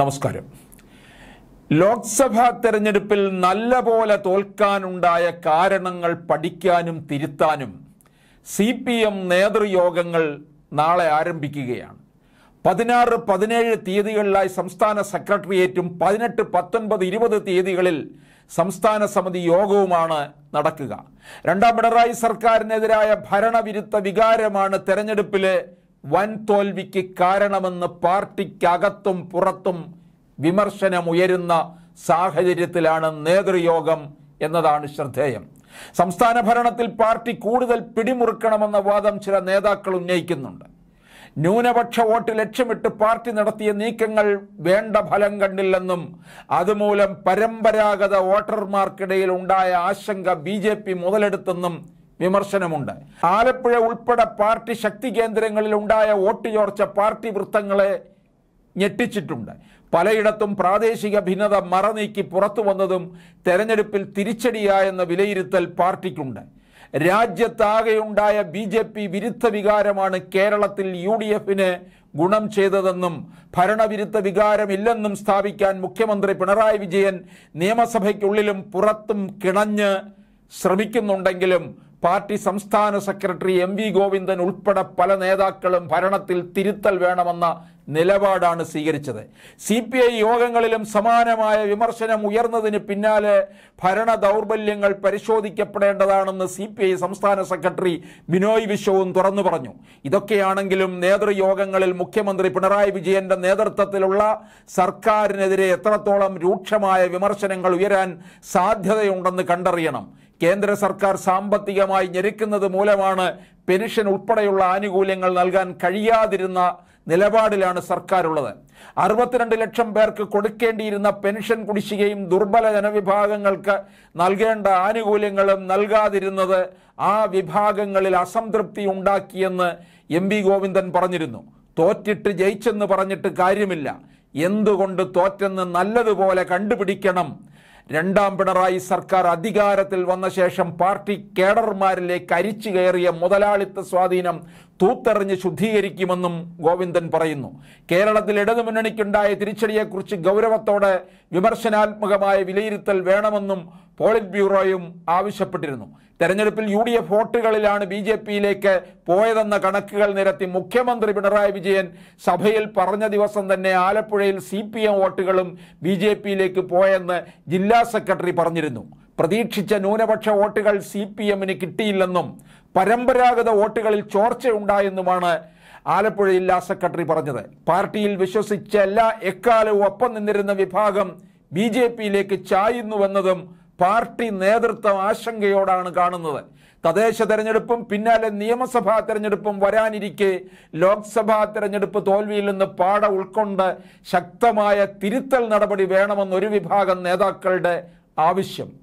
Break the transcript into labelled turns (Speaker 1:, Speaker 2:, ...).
Speaker 1: നമസ്കാരം ലോക്സഭാ തെരഞ്ഞെടുപ്പിൽ നല്ലപോലെ തോൽക്കാനുണ്ടായ കാരണങ്ങൾ പഠിക്കാനും തിരുത്താനും സി പി എം നേതൃയോഗങ്ങൾ നാളെ ആരംഭിക്കുകയാണ് പതിനാറ് പതിനേഴ് തീയതികളിലായി സംസ്ഥാന സെക്രട്ടേറിയറ്റും പതിനെട്ട് പത്തൊൻപത് ഇരുപത് തീയതികളിൽ സംസ്ഥാന സമിതി യോഗവുമാണ് നടക്കുക രണ്ടാം പിണറായി സർക്കാരിനെതിരായ ഭരണവിരുദ്ധ വികാരമാണ് തെരഞ്ഞെടുപ്പിലെ വൻ തോൽവിക്ക് കാരണമെന്ന് പാർട്ടിക്കകത്തും പുറത്തും വിമർശനമുയരുന്ന സാഹചര്യത്തിലാണ് നേതൃയോഗം എന്നതാണ് ശ്രദ്ധേയം സംസ്ഥാന ഭരണത്തിൽ പാർട്ടി കൂടുതൽ പിടിമുറുക്കണമെന്ന വാദം ചില നേതാക്കൾ ഉന്നയിക്കുന്നുണ്ട് ന്യൂനപക്ഷ വോട്ട് ലക്ഷ്യമിട്ട് പാർട്ടി നടത്തിയ നീക്കങ്ങൾ വേണ്ട ഫലം കണ്ടില്ലെന്നും അതുമൂലം പരമ്പരാഗത വോട്ടർമാർക്കിടയിൽ ഉണ്ടായ ആശങ്ക ബി ജെ പി മുതലെടുത്തെന്നും വിമർശനമുണ്ട് ആലപ്പുഴ ഉൾപ്പെടെ പാർട്ടി ശക്തി കേന്ദ്രങ്ങളിൽ ഉണ്ടായ വോട്ട് ചോർച്ച പാർട്ടി വൃത്തങ്ങളെ ഞെട്ടിച്ചിട്ടുണ്ട് പലയിടത്തും പ്രാദേശിക ഭിന്നത മറനീക്കി പുറത്തു വന്നതും തെരഞ്ഞെടുപ്പിൽ തിരിച്ചടിയായെന്ന വിലയിരുത്തൽ പാർട്ടിക്കുണ്ട് രാജ്യത്താകെയുണ്ടായ ബി ജെ പി വിരുദ്ധ വികാരമാണ് കേരളത്തിൽ യു ഡി എഫിന് ഗുണം ചെയ്തതെന്നും ഭരണവിരുദ്ധ വികാരമില്ലെന്നും സ്ഥാപിക്കാൻ മുഖ്യമന്ത്രി പിണറായി വിജയൻ നിയമസഭയ്ക്കുള്ളിലും പുറത്തും കിണഞ്ഞ് ശ്രമിക്കുന്നുണ്ടെങ്കിലും പാർട്ടി സംസ്ഥാന സെക്രട്ടറി എം വി ഗോവിന്ദൻ ഉൾപ്പെടെ പല നേതാക്കളും ഭരണത്തിൽ തിരുത്തൽ വേണമെന്ന നിലപാടാണ് സ്വീകരിച്ചത് സി പി ഐ യോഗങ്ങളിലും സമാനമായ വിമർശനം ഉയർന്നതിന് പിന്നാലെ ഭരണ ദൗർബല്യങ്ങൾ പരിശോധിക്കപ്പെടേണ്ടതാണെന്ന് സി പി ഐ സംസ്ഥാന സെക്രട്ടറി ബിനോയ് വിശ്വവും തുറന്നു പറഞ്ഞു ഇതൊക്കെയാണെങ്കിലും നേതൃയോഗങ്ങളിൽ മുഖ്യമന്ത്രി പിണറായി വിജയന്റെ നേതൃത്വത്തിലുള്ള സർക്കാരിനെതിരെ എത്രത്തോളം രൂക്ഷമായ വിമർശനങ്ങൾ ഉയരാൻ സാധ്യതയുണ്ടെന്ന് കണ്ടറിയണം കേന്ദ്ര സർക്കാർ സാമ്പത്തികമായി ഞെരുക്കുന്നത് മൂലമാണ് പെൻഷൻ ഉൾപ്പെടെയുള്ള ആനുകൂല്യങ്ങൾ നൽകാൻ കഴിയാതിരുന്ന നിലപാടിലാണ് സർക്കാരുള്ളത് അറുപത്തിരണ്ട് ലക്ഷം പേർക്ക് കൊടുക്കേണ്ടിയിരുന്ന പെൻഷൻ കുടിശ്ശികയും ദുർബല ജനവിഭാഗങ്ങൾക്ക് നൽകേണ്ട ആനുകൂല്യങ്ങളും നൽകാതിരുന്നത് ആ വിഭാഗങ്ങളിൽ അസംതൃപ്തി ഉണ്ടാക്കിയെന്ന് എം വി ഗോവിന്ദൻ പറഞ്ഞിരുന്നു തോറ്റിട്ട് ജയിച്ചെന്ന് പറഞ്ഞിട്ട് കാര്യമില്ല എന്തുകൊണ്ട് തോറ്റെന്ന് നല്ലതുപോലെ കണ്ടുപിടിക്കണം രണ്ടാം പിണറായി സർക്കാർ അധികാരത്തിൽ വന്ന ശേഷം പാർട്ടി കേഡർമാരിലേക്ക് അരിച്ചു കയറിയ മുതലാളിത്ത സ്വാധീനം തൂത്തെറിഞ്ഞ് ശുദ്ധീകരിക്കുമെന്നും ഗോവിന്ദൻ പറയുന്നു കേരളത്തിൽ ഇടതുമുന്നണിക്കുണ്ടായ തിരിച്ചടിയെക്കുറിച്ച് ഗൗരവത്തോടെ വിമർശനാത്മകമായ വിലയിരുത്തൽ വേണമെന്നും പോളിറ്റ് ബ്യൂറോയും ആവശ്യപ്പെട്ടിരുന്നു തെരഞ്ഞെടുപ്പിൽ യു ഡി എഫ് വോട്ടുകളിലാണ് ബി ജെ പിയിലേക്ക് പോയതെന്ന കണക്കുകൾ നിരത്തി മുഖ്യമന്ത്രി പിണറായി വിജയൻ സഭയിൽ പറഞ്ഞ ദിവസം തന്നെ ആലപ്പുഴയിൽ സി പി എം വോട്ടുകളും ബി ജെ പിയിലേക്ക് പോയെന്ന് ജില്ലാ സെക്രട്ടറി പറഞ്ഞിരുന്നു പ്രതീക്ഷിച്ച ന്യൂനപക്ഷ വോട്ടുകൾ സി പി എമ്മിന് കിട്ടിയില്ലെന്നും പരമ്പരാഗത വോട്ടുകളിൽ ചോർച്ചയുണ്ടായെന്നുമാണ് ആലപ്പുഴ ജില്ലാ സെക്രട്ടറി പറഞ്ഞത് പാർട്ടിയിൽ എല്ലാ എക്കാലവും ഒപ്പം നിന്നിരുന്ന വിഭാഗം ബി ജെ പിയിലേക്ക് ചായുന്നുവെന്നതും പാർട്ടി നേതൃത്വം ആശങ്കയോടാണ് കാണുന്നത് തദ്ദേശ തെരഞ്ഞെടുപ്പും പിന്നാലെ നിയമസഭാ തെരഞ്ഞെടുപ്പും വരാനിരിക്കെ ലോക്സഭാ തെരഞ്ഞെടുപ്പ് തോൽവിയിൽ നിന്ന് പാട ഉൾക്കൊണ്ട് ശക്തമായ തിരുത്തൽ നടപടി വേണമെന്നൊരു ഒരു വിഭാഗം നേതാക്കളുടെ ആവശ്യം